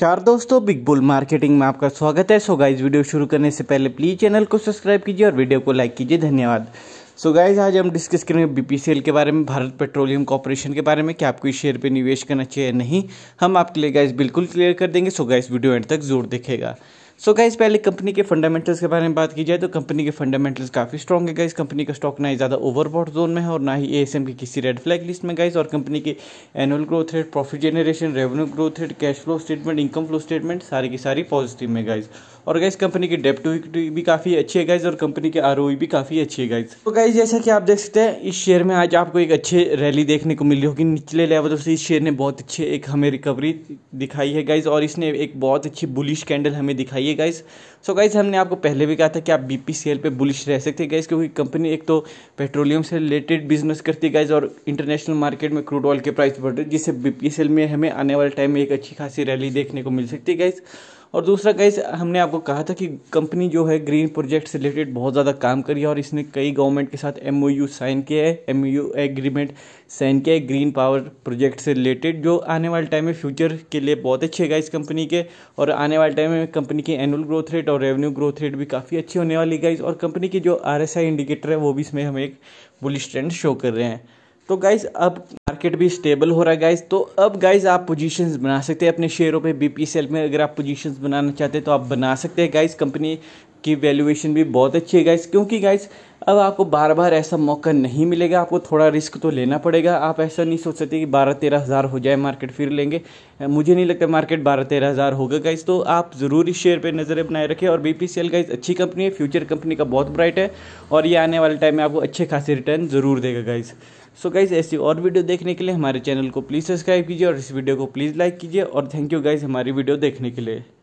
नमस्कार दोस्तों big bull marketing में आपका स्वागत है सो गाइस वीडियो शुरू करने से पहले प्लीज चैनल को सब्सक्राइब कीजिए और वीडियो को लाइक कीजिए धन्यवाद सो गाइज आज हम डिस्कस करेंगे बीपीसीएल के बारे में भारत पेट्रोलियम कॉरपोरेशन के बारे में कि आपको इस शेयर पे निवेश करना चाहिए नहीं हम आपके लिए गाइज बिल्कुल क्लियर कर देंगे सो गाइज वीडियो एंड तक जोर देखेगा सो गाइज पहले कंपनी के फंडामेंटल्स के बारे में बात की जाए तो कंपनी के फंडामेंटल्स काफ़ी स्ट्रॉग है गाइज कंपनी का स्टॉक ना ही ज़्यादा ओवरबॉट जोन में है और ना ही ए की किसी रेड फ्लैग लिस्ट में गाइज और कंपनी के annual growth rate profit generation revenue growth rate cash flow statement income flow statement सारी की सारी पॉजिटिव में गाइज और गाइज कंपनी की डेप्ट भी काफ़ी अच्छी है गाइज और कंपनी की आर भी काफ़ी अच्छी है गाइज तो गाइज गाइस जैसा कि आप देख सकते हैं इस शेयर में आज आपको एक अच्छे रैली देखने को मिली होगी निचले लेवल से इस शेयर ने बहुत अच्छे एक हमें रिकवरी दिखाई है गाइस और इसने एक बहुत अच्छी बुलिश कैंडल हमें दिखाई है गाइस सो गाइस हमने आपको पहले भी कहा था कि आप बी पी सी एल पे बुलिश रह सकते हैं गाइस क्योंकि कंपनी एक तो पेट्रोलियम से रिलेटेड बिजनेस करती है गाइज और इंटरनेशनल मार्केट में क्रूड ऑयल के प्राइस बढ़ रहे जिससे बी पी सी एल में हमें आने वाले टाइम में एक अच्छी खासी रैली देखने को मिल सकती है गाइज़ और दूसरा गाइस हमने आपको कहा था कि कंपनी जो है ग्रीन प्रोजेक्ट से रिलेटेड बहुत ज़्यादा काम करी है और इसने कई गवर्नमेंट के साथ एम साइन किया है एम एग्रीमेंट साइन किया है ग्रीन पावर प्रोजेक्ट से रिलेटेड जो आने वाले टाइम में फ्यूचर के लिए बहुत अच्छे है इस कंपनी के और आने वाले टाइम में कंपनी की एनुअल ग्रोथ रेट और रेवेन्यू ग्रोथ रेट भी काफ़ी अच्छी होने वाली गाइज और कंपनी की जो आर इंडिकेटर है वो भी इसमें हमें एक बुलिश ट्रेंड शो कर रहे हैं तो गाइस अब मार्केट भी स्टेबल हो रहा है गाइज तो अब गाइज आप पोजीशंस बना सकते हैं अपने शेयरों पे बीपीसीएल में अगर आप पोजीशंस बनाना चाहते हैं तो आप बना सकते हैं गाइज कंपनी की वैल्यूएशन भी बहुत अच्छी है गाइज क्योंकि गाइज अब आपको बार बार ऐसा मौका नहीं मिलेगा आपको थोड़ा रिस्क तो लेना पड़ेगा आप ऐसा नहीं सोच सकते कि बारह तेरह हज़ार हो जाए मार्केट फिर लेंगे मुझे नहीं लगता मार्केट बारह तेरह हज़ार होगा गाइज तो आप ज़रूर इस शेयर पर नज़रें बनाए रखें और B P C L guys अच्छी कंपनी है फ्यूचर कंपनी का बहुत ब्राइट है और ये आने वाले टाइम में आपको अच्छे खासे रिटर्न ज़रूर देगा गाइज़ सो गाइज ऐसी और वीडियो देखने के लिए हमारे चैनल को प्लीज़ सब्सक्राइब कीजिए और इस वीडियो को प्लीज़ लाइक कीजिए और थैंक यू गाइज हमारी वीडियो देखने के लिए